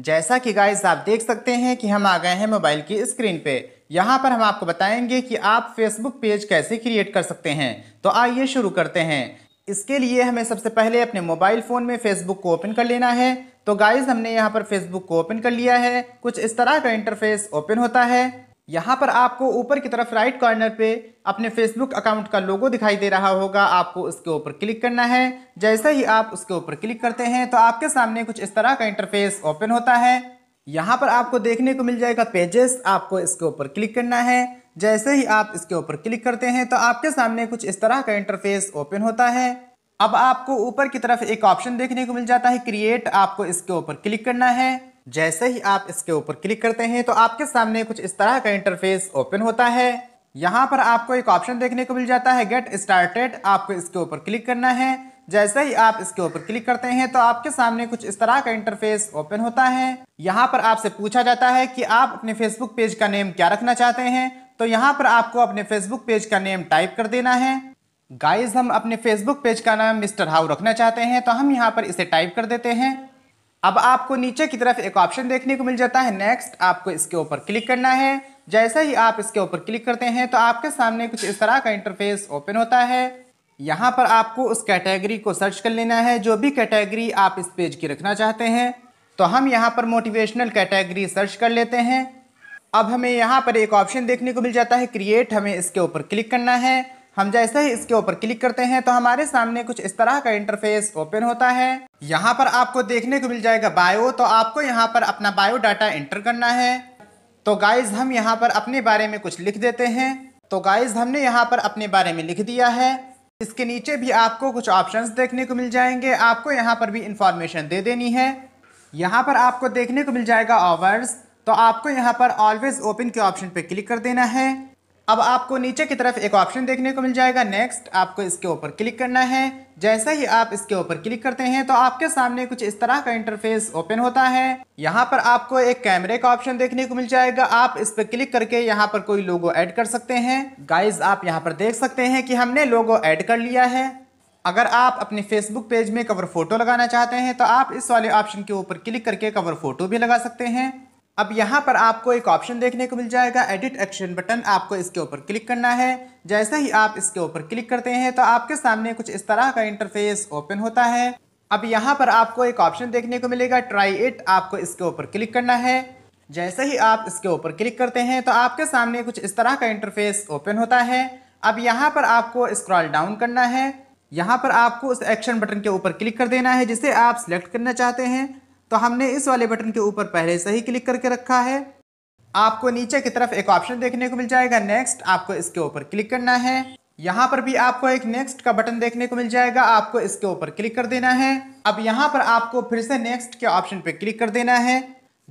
जैसा कि गाइस आप देख सकते हैं कि हम आ गए हैं मोबाइल की स्क्रीन पे यहाँ पर हम आपको बताएंगे कि आप फेसबुक पेज कैसे क्रिएट कर सकते हैं तो आइए शुरू करते हैं इसके लिए हमें सबसे पहले अपने मोबाइल फ़ोन में फेसबुक को ओपन कर लेना है तो गाइज़ हमने यहाँ पर फेसबुक को ओपन कर लिया है कुछ इस तरह का इंटरफेस ओपन होता है यहाँ पर आपको ऊपर की तरफ राइट कॉर्नर पे अपने फेसबुक अकाउंट का लोगो दिखाई दे रहा होगा आपको उसके ऊपर क्लिक करना है जैसे ही आप उसके ऊपर क्लिक करते हैं तो आपके सामने कुछ इस तरह का इंटरफेस ओपन होता है यहाँ पर आपको देखने को मिल जाएगा पेजेस आपको इसके ऊपर क्लिक करना है जैसे ही आप इसके ऊपर क्लिक करते हैं तो आपके सामने कुछ इस तरह का इंटरफेस ओपन होता है अब आपको ऊपर की तरफ एक ऑप्शन देखने को मिल जाता है क्रिएट आपको इसके ऊपर क्लिक करना है जैसे ही आप इसके ऊपर क्लिक करते हैं तो आपके सामने कुछ इस तरह का इंटरफेस ओपन होता है यहाँ पर आपको एक ऑप्शन देखने को मिल जाता है गेट स्टार्टेड आपको इसके ऊपर क्लिक करना है जैसे ही आप इसके ऊपर क्लिक करते हैं तो आपके सामने कुछ इस तरह का इंटरफेस ओपन होता है यहाँ पर आपसे पूछा जाता है कि आप अपने फेसबुक पेज का नेम क्या रखना चाहते हैं तो यहाँ पर आपको अपने फेसबुक पेज का नेम टाइप कर देना है गाइज हम अपने फेसबुक पेज का नाम मिस्टर हाउ रखना चाहते हैं तो हम यहाँ पर इसे टाइप कर देते हैं अब आपको नीचे की तरफ एक ऑप्शन देखने को मिल जाता है नेक्स्ट आपको इसके ऊपर क्लिक करना है जैसे ही आप इसके ऊपर क्लिक करते हैं तो आपके सामने कुछ इस तरह का इंटरफेस ओपन होता है यहाँ पर आपको उस कैटेगरी को सर्च कर लेना है जो भी कैटेगरी आप इस पेज की रखना चाहते हैं तो हम यहाँ पर मोटिवेशनल कैटेगरी सर्च कर लेते हैं अब हमें यहाँ पर एक ऑप्शन देखने को मिल जाता है क्रिएट हमें इसके ऊपर क्लिक करना है हम जैसे ही इसके ऊपर क्लिक करते हैं तो हमारे सामने कुछ इस तरह का इंटरफेस ओपन होता है यहाँ पर आपको देखने को मिल जाएगा बायो तो आपको यहाँ पर अपना बायो डाटा एंटर करना है तो गाइज हम यहाँ पर अपने बारे में कुछ लिख देते हैं तो गाइज हमने यहाँ पर अपने बारे में लिख दिया है इसके नीचे भी आपको कुछ ऑप्शंस देखने को मिल जाएंगे आपको यहाँ पर भी इंफॉर्मेशन दे देनी है यहाँ पर आपको देखने को मिल जाएगा ऑवर्स तो आपको यहाँ पर ऑलवेज ओपन के ऑप्शन पे क्लिक कर देना है अब आपको नीचे की तरफ एक ऑप्शन देखने को मिल जाएगा नेक्स्ट आपको इसके ऊपर क्लिक करना है जैसा ही आप इसके ऊपर क्लिक करते हैं तो आपके सामने कुछ इस तरह का इंटरफेस ओपन होता है यहाँ पर आपको एक कैमरे का ऑप्शन देखने को मिल जाएगा आप इस पर क्लिक करके यहाँ पर कोई लोगो ऐड कर सकते हैं गाइज आप यहाँ पर देख सकते हैं कि हमने लोगो ऐड कर लिया है अगर आप अपने फेसबुक पेज में कवर फोटो लगाना चाहते हैं तो आप इस वाले ऑप्शन के ऊपर क्लिक करके कवर फोटो भी लगा सकते हैं अब यहाँ पर आपको एक ऑप्शन देखने को मिल जाएगा एडिट एक्शन बटन आपको इसके ऊपर क्लिक करना है जैसे ही आप इसके ऊपर क्लिक करते हैं तो आपके सामने कुछ इस तरह का इंटरफेस ओपन होता है अब यहाँ पर आपको एक ऑप्शन देखने को मिलेगा ट्राई इट आपको इसके ऊपर क्लिक करना है जैसे ही आप इसके ऊपर क्लिक करते हैं तो आपके सामने कुछ इस तरह का इंटरफेस ओपन होता है अब यहाँ पर आपको स्क्रॉल डाउन करना है यहाँ पर आपको उस एक्शन बटन के ऊपर क्लिक कर देना है जिसे आप सिलेक्ट करना चाहते हैं तो हमने इस वाले बटन के ऊपर पहले से ही क्लिक करके रखा है आपको नीचे की तरफ एक ऑप्शन देखने को मिल जाएगा नेक्स्ट आपको इसके ऊपर क्लिक करना है यहाँ पर भी आपको एक नेक्स्ट का बटन देखने को मिल जाएगा आपको इसके ऊपर क्लिक कर देना है अब यहाँ पर आपको फिर से नेक्स्ट के ऑप्शन पर क्लिक कर देना है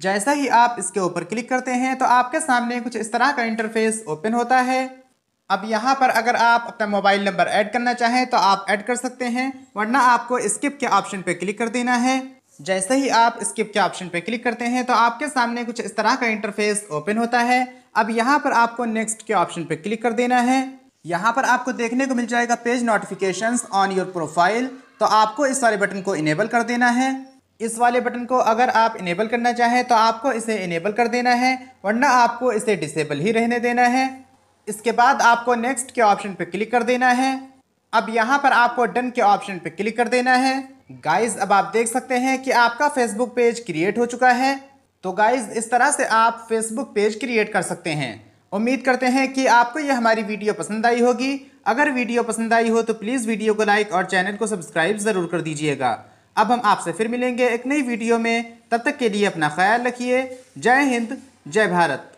जैसा ही आप इसके ऊपर क्लिक करते हैं तो आपके सामने कुछ इस तरह का इंटरफेस ओपन होता है अब यहाँ पर अगर आप अपना मोबाइल नंबर ऐड करना चाहें तो आप ऐड कर सकते हैं वरना आपको स्किप के ऑप्शन पर क्लिक कर देना है जैसे ही आप स्किप के ऑप्शन पर क्लिक करते हैं तो आपके सामने कुछ इस तरह का इंटरफेस ओपन होता है अब यहाँ पर आपको नेक्स्ट के ऑप्शन पर क्लिक कर देना है यहाँ पर आपको देखने को मिल जाएगा page notifications on your profile तो आपको इस वाले बटन को इनेबल कर देना है इस वाले बटन को अगर आप इनेबल करना चाहें तो आपको इसे इनेबल कर देना है वरना आपको इसे डिसेबल ही रहने देना है इसके बाद आपको नेक्स्ट के ऑप्शन पर क्लिक कर देना है अब यहाँ पर आपको डन के ऑप्शन पर क्लिक कर देना है गाइज अब आप देख सकते हैं कि आपका फेसबुक पेज क्रिएट हो चुका है तो गाइज इस तरह से आप फेसबुक पेज क्रिएट कर सकते हैं उम्मीद करते हैं कि आपको यह हमारी वीडियो पसंद आई होगी अगर वीडियो पसंद आई हो तो प्लीज़ वीडियो को लाइक और चैनल को सब्सक्राइब ज़रूर कर दीजिएगा अब हम आपसे फिर मिलेंगे एक नई वीडियो में तब तक के लिए अपना ख्याल रखिए जय हिंद जय भारत